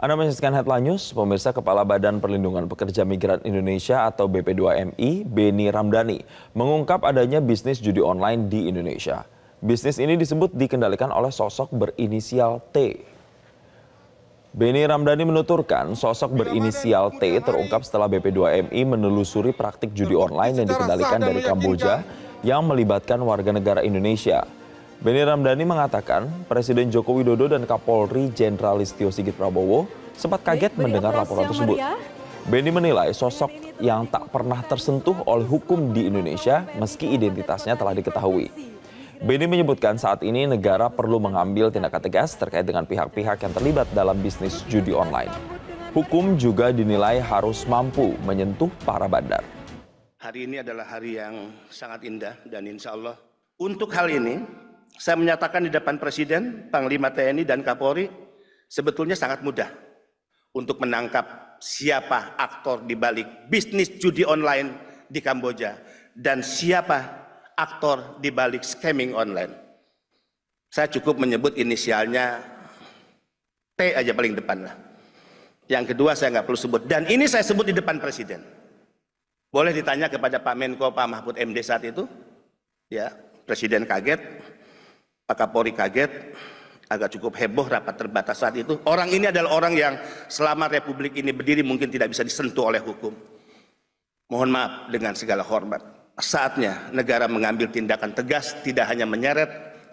Anda menyaksikan Headline News, pemirsa Kepala Badan Perlindungan Pekerja Migran Indonesia atau BP2MI, Beni Ramdhani, mengungkap adanya bisnis judi online di Indonesia. Bisnis ini disebut dikendalikan oleh sosok berinisial T. Beni Ramdhani menuturkan sosok berinisial T terungkap setelah BP2MI menelusuri praktik judi online yang dikendalikan dari Kamboja yang melibatkan warga negara Indonesia. Beni Ramdhani mengatakan Presiden Joko Widodo dan Kapolri Jenderal Listio Sigit Prabowo sempat kaget mendengar laporan tersebut. Beni menilai sosok yang tak pernah tersentuh oleh hukum di Indonesia meski identitasnya telah diketahui. Beni menyebutkan saat ini negara perlu mengambil tindakan tegas terkait dengan pihak-pihak yang terlibat dalam bisnis judi online. Hukum juga dinilai harus mampu menyentuh para bandar. Hari ini adalah hari yang sangat indah dan insya Allah untuk hal ini saya menyatakan di depan Presiden, Panglima TNI, dan Kapolri, sebetulnya sangat mudah untuk menangkap siapa aktor di balik bisnis judi online di Kamboja dan siapa aktor di balik scamming online. Saya cukup menyebut inisialnya T aja paling depan lah. Yang kedua saya nggak perlu sebut. Dan ini saya sebut di depan Presiden. Boleh ditanya kepada Pak Menko, Pak Mahfud MD saat itu. Ya, Presiden kaget Pak Kapolri kaget, agak cukup heboh rapat terbatas saat itu. Orang ini adalah orang yang selama Republik ini berdiri mungkin tidak bisa disentuh oleh hukum. Mohon maaf dengan segala hormat. Saatnya negara mengambil tindakan tegas, tidak hanya menyeret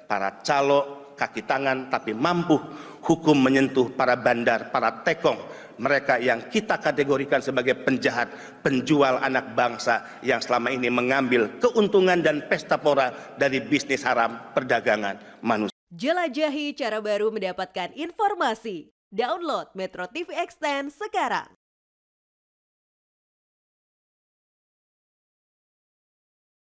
para calo kaki tangan, tapi mampu hukum menyentuh para bandar, para tekong, mereka yang kita kategorikan sebagai penjahat, penjual anak bangsa yang selama ini mengambil keuntungan dan pesta pora dari bisnis haram perdagangan manusia. Jelajahi cara baru mendapatkan informasi. Download Metro TV Extend sekarang.